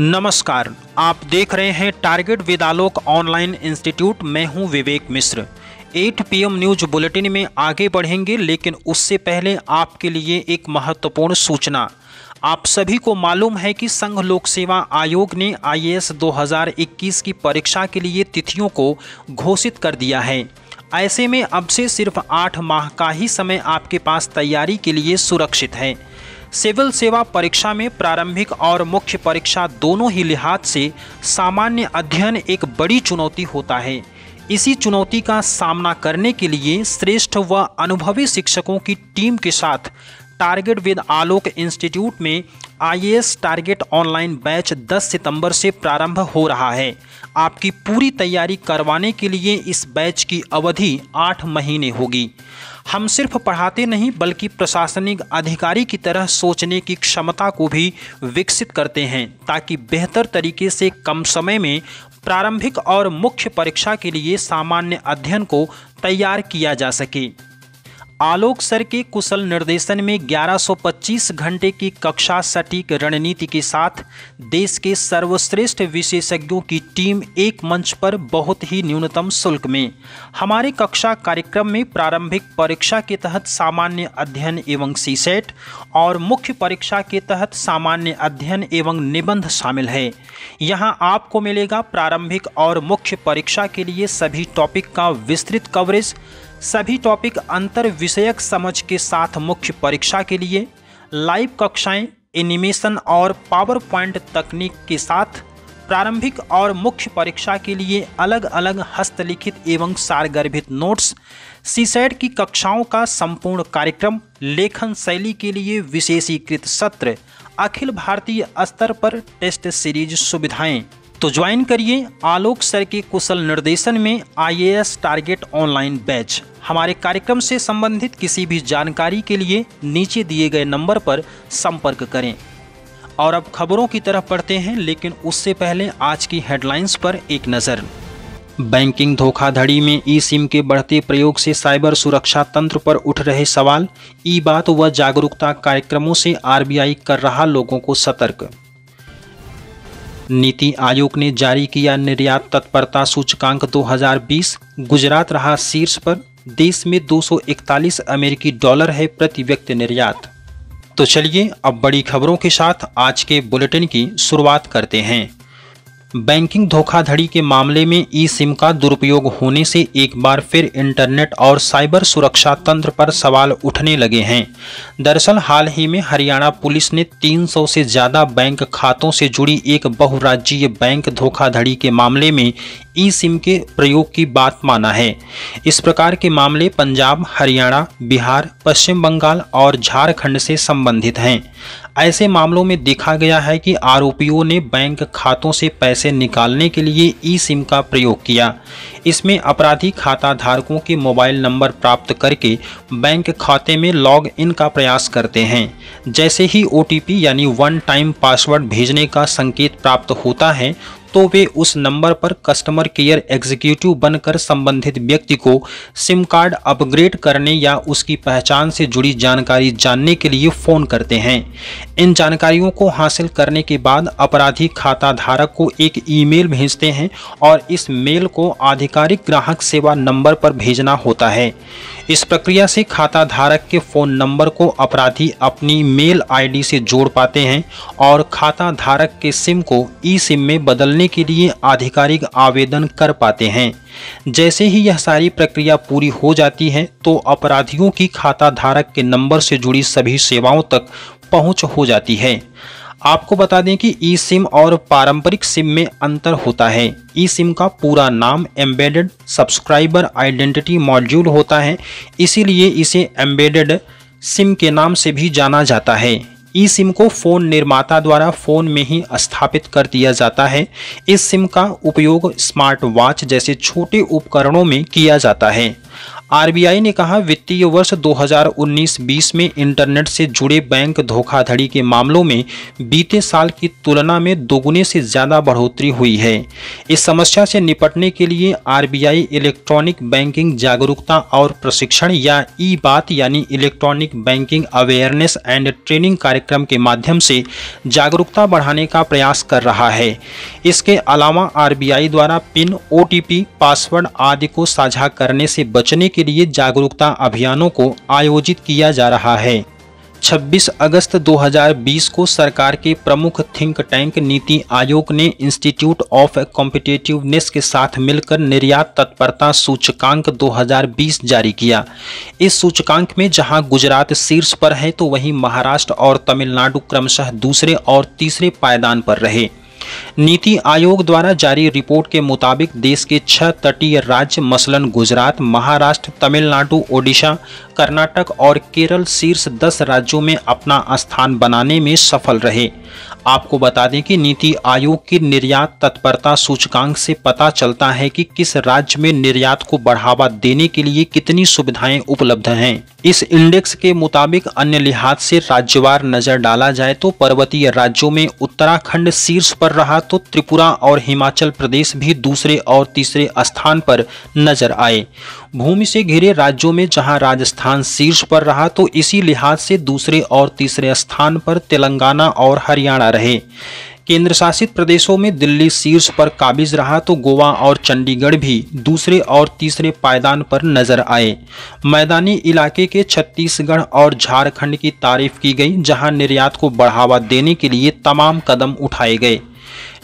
नमस्कार आप देख रहे हैं टारगेट विदालोक ऑनलाइन इंस्टीट्यूट मैं हूं Vivek Mishra 8 PM news bulletin में आगे बढ़ेंगे लेकिन उससे पहले आपके लिए एक महत्वपूर्ण सूचना आप सभी को मालूम है कि संघ लोक सेवा आयोग ने आईएएस 2021 की परीक्षा के लिए तिथियों को घोषित कर दिया है ऐसे में अब से सिर्फ आठ माह का ही समय आपके पास तैयारी के लिए सुरक्षित है सिविल सेवा परीक्षा में प्रारंभिक और मुख्य परीक्षा दोनों ही लिहाज से सामान्य अध्ययन एक बड़ी चुनौती होता है इसी चुनौती का सामना करने के लिए श्रेष्ठ व अनुभवी शिक्षकों की टीम के साथ टारगेट विद आलोक इंस्टीट्यूट में आई टारगेट ऑनलाइन बैच 10 सितंबर से प्रारंभ हो रहा है आपकी पूरी तैयारी करवाने के लिए इस बैच की अवधि आठ महीने होगी हम सिर्फ पढ़ाते नहीं बल्कि प्रशासनिक अधिकारी की तरह सोचने की क्षमता को भी विकसित करते हैं ताकि बेहतर तरीके से कम समय में प्रारंभिक और मुख्य परीक्षा के लिए सामान्य अध्ययन को तैयार किया जा सके आलोक सर के कुशल निर्देशन में 1125 घंटे की कक्षा सटीक रणनीति के साथ देश के सर्वश्रेष्ठ विशेषज्ञों की टीम एक मंच पर बहुत ही न्यूनतम शुल्क में हमारे कक्षा कार्यक्रम में प्रारंभिक परीक्षा के तहत सामान्य अध्ययन एवं सीसेट और मुख्य परीक्षा के तहत सामान्य अध्ययन एवं निबंध शामिल है यहाँ आपको मिलेगा प्रारंभिक और मुख्य परीक्षा के लिए सभी टॉपिक का विस्तृत कवरेज सभी टॉपिक अंतर विषयक समझ के साथ मुख्य परीक्षा के लिए लाइव कक्षाएं एनिमेशन और पावर पॉइंट तकनीक के साथ प्रारंभिक और मुख्य परीक्षा के लिए अलग अलग हस्तलिखित एवं सारगर्भित नोट्स सीसैड e की कक्षाओं का संपूर्ण कार्यक्रम लेखन शैली के लिए विशेषीकृत सत्र अखिल भारतीय स्तर पर टेस्ट सीरीज सुविधाएं तो ज्वाइन करिए आलोक सर के कुशल निर्देशन में आईएएस टारगेट ऑनलाइन बैच हमारे कार्यक्रम से संबंधित किसी भी जानकारी के लिए नीचे दिए गए नंबर पर संपर्क करें और अब खबरों की तरफ पढ़ते हैं लेकिन उससे पहले आज की हेडलाइंस पर एक नज़र बैंकिंग धोखाधड़ी में ई सिम के बढ़ते प्रयोग से साइबर सुरक्षा तंत्र पर उठ रहे सवाल ई बात व जागरूकता कार्यक्रमों से आरबीआई कर रहा लोगों को सतर्क नीति आयोग ने जारी किया निर्यात तत्परता सूचकांक 2020 गुजरात रहा शीर्ष पर देश में 241 अमेरिकी डॉलर है प्रति व्यक्ति निर्यात तो चलिए अब बड़ी खबरों के साथ आज के बुलेटिन की शुरुआत करते हैं बैंकिंग धोखाधड़ी के मामले में ई सिम का दुरुपयोग होने से एक बार फिर इंटरनेट और साइबर सुरक्षा तंत्र पर सवाल उठने लगे हैं दरअसल हाल ही में हरियाणा पुलिस ने 300 से ज़्यादा बैंक खातों से जुड़ी एक बहुराज्यीय बैंक धोखाधड़ी के मामले में ई सिम के प्रयोग की बात माना है इस प्रकार के मामले पंजाब हरियाणा बिहार पश्चिम बंगाल और झारखंड से संबंधित हैं ऐसे मामलों में देखा गया है कि आरोपियों ने बैंक खातों से पैसे निकालने के लिए ई सिम का प्रयोग किया इसमें अपराधी खाता धारकों के मोबाइल नंबर प्राप्त करके बैंक खाते में लॉग इन का प्रयास करते हैं जैसे ही ओ यानी वन टाइम पासवर्ड भेजने का संकेत प्राप्त होता है तो वे उस नंबर पर कस्टमर केयर एग्जीक्यूटिव बनकर संबंधित व्यक्ति को सिम कार्ड अपग्रेड करने या उसकी पहचान से जुड़ी जानकारी जानने के लिए फ़ोन करते हैं इन जानकारियों को हासिल करने के बाद अपराधी खाता धारक को एक ईमेल भेजते हैं और इस मेल को आधिकारिक ग्राहक सेवा नंबर पर भेजना होता है इस प्रक्रिया से खाता धारक के फ़ोन नंबर को अपराधी अपनी मेल आईडी से जोड़ पाते हैं और खाता धारक के सिम को ई सिम में बदलने के लिए आधिकारिक आवेदन कर पाते हैं जैसे ही यह सारी प्रक्रिया पूरी हो जाती है तो अपराधियों की खाता धारक के नंबर से जुड़ी सभी सेवाओं तक पहुंच हो जाती है आपको बता दें कि ई सिम और पारंपरिक सिम में अंतर होता है ई सिम का पूरा नाम एम्बेडेड सब्सक्राइबर आइडेंटिटी मॉड्यूल होता है इसीलिए इसे एम्बेडेड सिम के नाम से भी जाना जाता है ई सिम को फ़ोन निर्माता द्वारा फ़ोन में ही स्थापित कर दिया जाता है इस सिम का उपयोग स्मार्ट वॉच जैसे छोटे उपकरणों में किया जाता है आरबीआई ने कहा वित्तीय वर्ष 2019-20 में इंटरनेट से जुड़े बैंक धोखाधड़ी के मामलों में बीते साल की तुलना में दोगुने से ज़्यादा बढ़ोतरी हुई है इस समस्या से निपटने के लिए आरबीआई इलेक्ट्रॉनिक बैंकिंग जागरूकता और प्रशिक्षण या ई बात यानी electronic banking awareness and training कार्यक्रम के माध्यम से जागरूकता बढ़ाने का प्रयास कर रहा है इसके अलावा आर द्वारा पिन ओ पासवर्ड आदि को साझा करने से बचने के लिए जागरूकता अभियानों को आयोजित किया जा रहा है 26 अगस्त 2020 को सरकार के प्रमुख थिंक टैंक नीति आयोग ने इंस्टीट्यूट ऑफ कॉम्पिटेटिवनेस के साथ मिलकर निर्यात तत्परता सूचकांक 2020 जारी किया इस सूचकांक में जहां गुजरात शीर्ष पर है तो वहीं महाराष्ट्र और तमिलनाडु क्रमशः दूसरे और तीसरे पायदान पर रहे नीति आयोग द्वारा जारी रिपोर्ट के मुताबिक देश के छह तटीय राज्य मसलन गुजरात महाराष्ट्र तमिलनाडु ओडिशा कर्नाटक और केरल शीर्ष दस राज्यों में अपना स्थान बनाने में सफल रहे आपको बता दें कि नीति आयोग की निर्यात तत्परता सूचकांक से पता चलता है कि किस राज्य में निर्यात को बढ़ावा देने के लिए कितनी सुविधाएं उपलब्ध हैं इस इंडेक्स के मुताबिक अन्य लिहाज से राज्यवार नजर डाला जाए तो पर्वतीय राज्यों में उत्तराखंड शीर्ष पर रहा तो त्रिपुरा और हिमाचल प्रदेश भी दूसरे और तीसरे स्थान पर नजर आए भूमि से घिरे राज्यों में जहां राजस्थान शीर्ष पर रहा तो इसी लिहाज से दूसरे और तीसरे स्थान पर तेलंगाना और हरियाणा रहे केंद्र शासित प्रदेशों में दिल्ली शीर्ष पर काबिज रहा तो गोवा और चंडीगढ़ भी दूसरे और तीसरे पायदान पर नजर आए मैदानी इलाके के छत्तीसगढ़ और झारखंड की तारीफ की गई जहां निर्यात को बढ़ावा देने के लिए तमाम कदम उठाए गए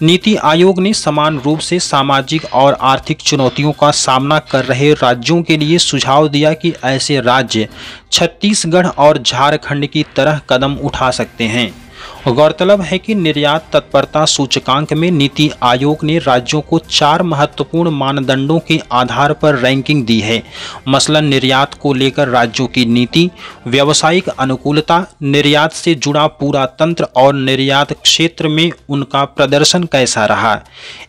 नीति आयोग ने समान रूप से सामाजिक और आर्थिक चुनौतियों का सामना कर रहे राज्यों के लिए सुझाव दिया कि ऐसे राज्य छत्तीसगढ़ और झारखंड की तरह कदम उठा सकते हैं गौरतलब है कि निर्यात तत्परता सूचकांक में नीति आयोग ने राज्यों को चार महत्वपूर्ण मानदंडों के आधार पर रैंकिंग दी है मसलन निर्यात को लेकर राज्यों की नीति व्यावसायिक अनुकूलता निर्यात से जुड़ा पूरा तंत्र और निर्यात क्षेत्र में उनका प्रदर्शन कैसा रहा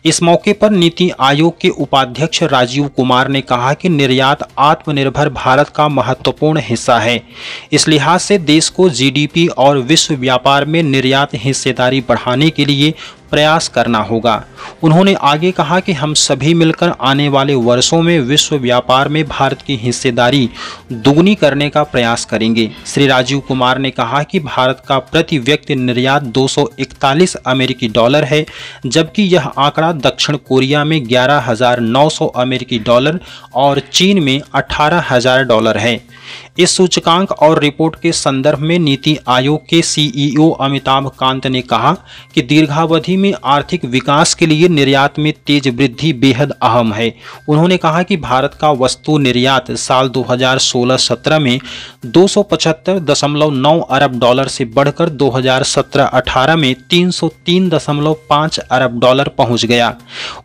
इस मौके पर नीति आयोग के उपाध्यक्ष राजीव कुमार ने कहा कि निर्यात आत्मनिर्भर भारत का महत्वपूर्ण हिस्सा है इस लिहाज से देश को जी और विश्व व्यापार में निर्यात निर्यात हिस्सेदारी बढ़ाने के लिए प्रयास करना होगा उन्होंने आगे कहा कि हम सभी मिलकर आने वाले वर्षों में विश्व व्यापार में भारत की हिस्सेदारी दुगनी करने का प्रयास करेंगे श्री राजीव कुमार ने कहा कि भारत का प्रति व्यक्ति निर्यात 241 अमेरिकी डॉलर है जबकि यह आंकड़ा दक्षिण कोरिया में 11,900 अमेरिकी डॉलर और चीन में अठारह डॉलर है इस सूचकांक और रिपोर्ट के संदर्भ में नीति आयोग के सीईओ अमिताभ कांत ने कहा कि दीर्घावधि अवधि में आर्थिक विकास के लिए निर्यात में तेज वृद्धि बेहद अहम है उन्होंने कहा कि भारत का वस्तु निर्यात साल 2016-17 में 275.9 अरब डॉलर से बढ़कर 2017-18 में 303.5 अरब डॉलर पहुंच गया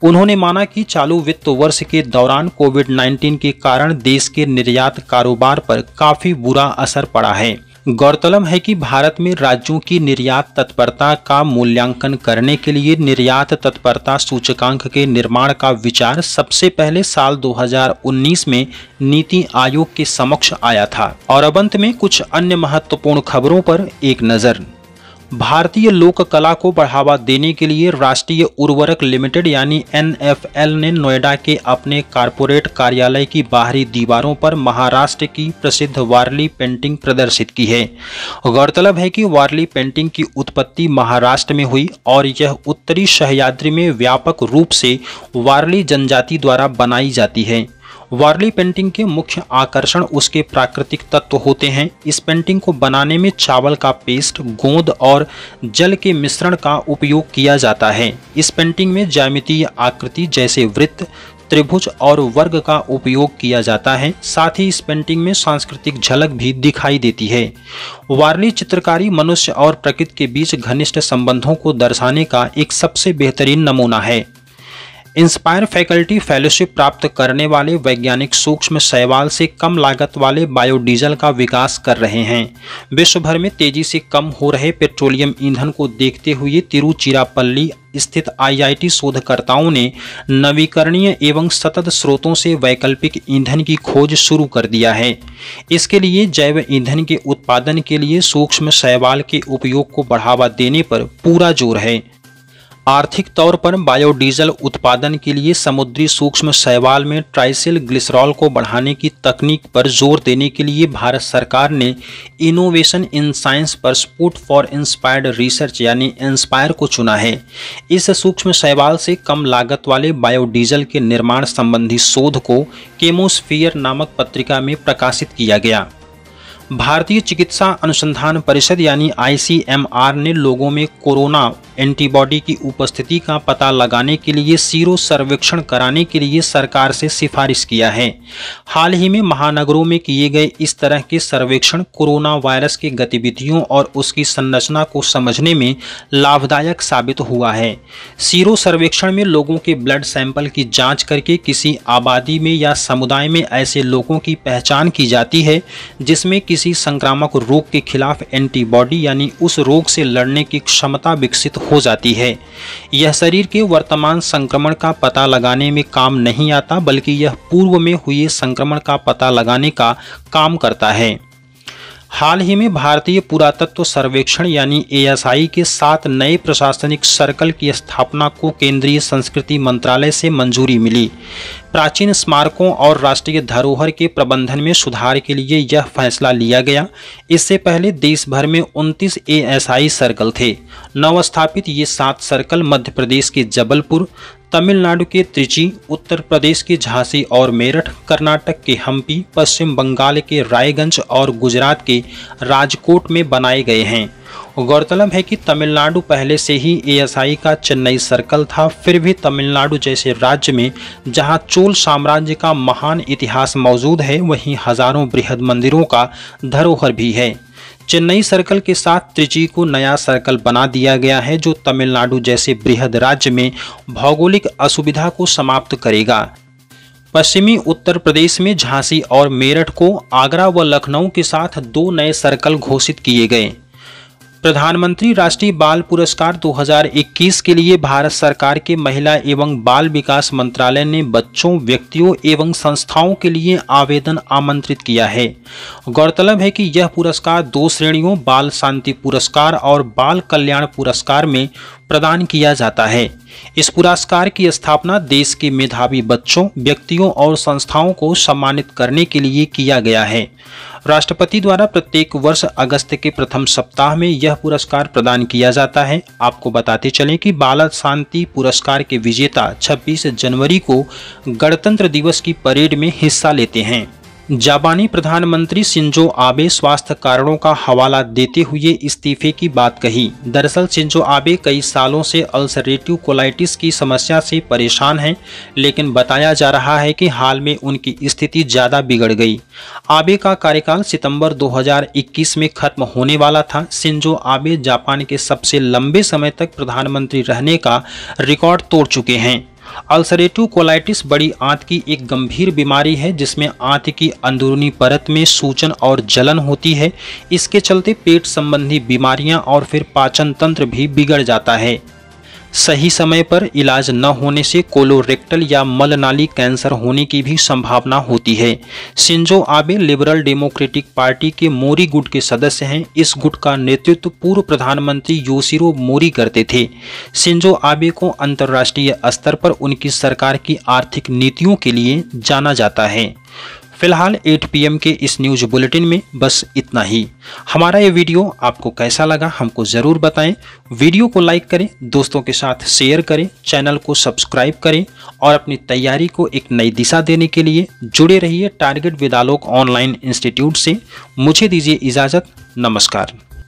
उन्होंने माना कि चालू वित्त वर्ष के दौरान कोविड 19 के कारण देश के निर्यात कारोबार पर काफ़ी बुरा असर पड़ा है गौरतलब है कि भारत में राज्यों की निर्यात तत्परता का मूल्यांकन करने के लिए निर्यात तत्परता सूचकांक के निर्माण का विचार सबसे पहले साल 2019 में नीति आयोग के समक्ष आया था और अब अंत में कुछ अन्य महत्वपूर्ण खबरों पर एक नज़र भारतीय लोक कला को बढ़ावा देने के लिए राष्ट्रीय उर्वरक लिमिटेड यानी एनएफएल ने नोएडा के अपने कारपोरेट कार्यालय की बाहरी दीवारों पर महाराष्ट्र की प्रसिद्ध वारली पेंटिंग प्रदर्शित की है गौरतलब है कि वारली पेंटिंग की उत्पत्ति महाराष्ट्र में हुई और यह उत्तरी सहयाद्री में व्यापक रूप से वारली जनजाति द्वारा बनाई जाती है वार्ली पेंटिंग के मुख्य आकर्षण उसके प्राकृतिक तत्व होते हैं इस पेंटिंग को बनाने में चावल का पेस्ट गोंद और जल के मिश्रण का उपयोग किया जाता है इस पेंटिंग में ज्यामितीय आकृति जैसे वृत्त त्रिभुज और वर्ग का उपयोग किया जाता है साथ ही इस पेंटिंग में सांस्कृतिक झलक भी दिखाई देती है वार्ली चित्रकारी मनुष्य और प्रकृति के बीच घनिष्ठ संबंधों को दर्शाने का एक सबसे बेहतरीन नमूना है इंस्पायर फैकल्टी फेलोशिप प्राप्त करने वाले वैज्ञानिक सूक्ष्म शैवाल से कम लागत वाले बायोडीजल का विकास कर रहे हैं विश्व भर में तेजी से कम हो रहे पेट्रोलियम ईंधन को देखते हुए तिरुचिरापल्ली स्थित आईआईटी शोधकर्ताओं ने नवीकरणीय एवं सतत स्रोतों से वैकल्पिक ईंधन की खोज शुरू कर दिया है इसके लिए जैव ईंधन के उत्पादन के लिए सूक्ष्म शैवाल के उपयोग को बढ़ावा देने पर पूरा जोर है आर्थिक तौर पर बायोडीजल उत्पादन के लिए समुद्री सूक्ष्म शैवाल में ट्राइसिल ग्लिसरॉल को बढ़ाने की तकनीक पर जोर देने के लिए भारत सरकार ने इनोवेशन इन साइंस पर स्पूट फॉर इंस्पायर्ड रिसर्च यानी इंस्पायर को चुना है इस सूक्ष्म शैवाल से कम लागत वाले बायोडीजल के निर्माण संबंधी शोध को केमोस्फियर नामक पत्रिका में प्रकाशित किया गया भारतीय चिकित्सा अनुसंधान परिषद यानी आई ने लोगों में कोरोना एंटीबॉडी की उपस्थिति का पता लगाने के लिए सीरो सर्वेक्षण कराने के लिए सरकार से सिफारिश किया है हाल ही में महानगरों में किए गए इस तरह के सर्वेक्षण कोरोना वायरस की गतिविधियों और उसकी संरचना को समझने में लाभदायक साबित हुआ है सीरो सर्वेक्षण में लोगों के ब्लड सैंपल की जाँच करके किसी आबादी में या समुदाय में ऐसे लोगों की पहचान की जाती है जिसमें किसी किसी संक्रामक रोग के खिलाफ एंटीबॉडी यानी उस रोग से लड़ने की क्षमता विकसित हो जाती है यह शरीर के वर्तमान संक्रमण का पता लगाने में काम नहीं आता बल्कि यह पूर्व में हुए संक्रमण का पता लगाने का काम करता है हाल ही में भारतीय पुरातत्व सर्वेक्षण यानी एएसआई के सात नए प्रशासनिक सर्कल की स्थापना को केंद्रीय संस्कृति मंत्रालय से मंजूरी मिली प्राचीन स्मारकों और राष्ट्रीय धरोहर के प्रबंधन में सुधार के लिए यह फैसला लिया गया इससे पहले देश भर में उनतीस एएसआई सर्कल थे नवस्थापित ये सात सर्कल मध्य प्रदेश के जबलपुर तमिलनाडु के त्रिची उत्तर प्रदेश के झांसी और मेरठ कर्नाटक के हम्पी पश्चिम बंगाल के रायगंज और गुजरात के राजकोट में बनाए गए हैं गौरतलब है कि तमिलनाडु पहले से ही एएसआई का चेन्नई सर्कल था फिर भी तमिलनाडु जैसे राज्य में जहां चोल साम्राज्य का महान इतिहास मौजूद है वहीं हजारों बृहद मंदिरों का धरोहर भी है चेन्नई सर्कल के साथ त्रिची को नया सर्कल बना दिया गया है जो तमिलनाडु जैसे बृहद राज्य में भौगोलिक असुविधा को समाप्त करेगा पश्चिमी उत्तर प्रदेश में झांसी और मेरठ को आगरा व लखनऊ के साथ दो नए सर्कल घोषित किए गए प्रधानमंत्री राष्ट्रीय बाल पुरस्कार 2021 के लिए भारत सरकार के महिला एवं बाल विकास मंत्रालय ने बच्चों व्यक्तियों एवं संस्थाओं के लिए आवेदन आमंत्रित किया है गौरतलब है कि यह पुरस्कार दो श्रेणियों बाल शांति पुरस्कार और बाल कल्याण पुरस्कार में प्रदान किया जाता है इस पुरस्कार की स्थापना देश के मेधावी बच्चों व्यक्तियों और संस्थाओं को सम्मानित करने के लिए किया गया है राष्ट्रपति द्वारा प्रत्येक वर्ष अगस्त के प्रथम सप्ताह में यह पुरस्कार प्रदान किया जाता है आपको बताते चलें कि बाल शांति पुरस्कार के विजेता 26 जनवरी को गणतंत्र दिवस की परेड में हिस्सा लेते हैं जापानी प्रधानमंत्री सिंजो आबे स्वास्थ्य कारणों का हवाला देते हुए इस्तीफे की बात कही दरअसल सिंजो आबे कई सालों से अल्सरेटिव कोलाइटिस की समस्या से परेशान हैं लेकिन बताया जा रहा है कि हाल में उनकी स्थिति ज़्यादा बिगड़ गई आबे का कार्यकाल सितंबर 2021 में खत्म होने वाला था सिंजो आबे जापान के सबसे लंबे समय तक प्रधानमंत्री रहने का रिकॉर्ड तोड़ चुके हैं अल्सरेटिव कोलाइटिस बड़ी आंत की एक गंभीर बीमारी है जिसमें आंत की अंदरूनी परत में सूचन और जलन होती है इसके चलते पेट संबंधी बीमारियां और फिर पाचन तंत्र भी बिगड़ जाता है सही समय पर इलाज न होने से कोलोरेक्टल या मल नाली कैंसर होने की भी संभावना होती है Shinzo Abe Liberal Democratic Party के मोरी गुट के सदस्य हैं इस गुट का नेतृत्व पूर्व प्रधानमंत्री योशिरो मोरी करते थे सिंजो आबे को अंतर्राष्ट्रीय स्तर पर उनकी सरकार की आर्थिक नीतियों के लिए जाना जाता है फिलहाल 8 पीएम के इस न्यूज़ बुलेटिन में बस इतना ही हमारा ये वीडियो आपको कैसा लगा हमको ज़रूर बताएं वीडियो को लाइक करें दोस्तों के साथ शेयर करें चैनल को सब्सक्राइब करें और अपनी तैयारी को एक नई दिशा देने के लिए जुड़े रहिए टारगेट विदालोक ऑनलाइन इंस्टीट्यूट से मुझे दीजिए इजाज़त नमस्कार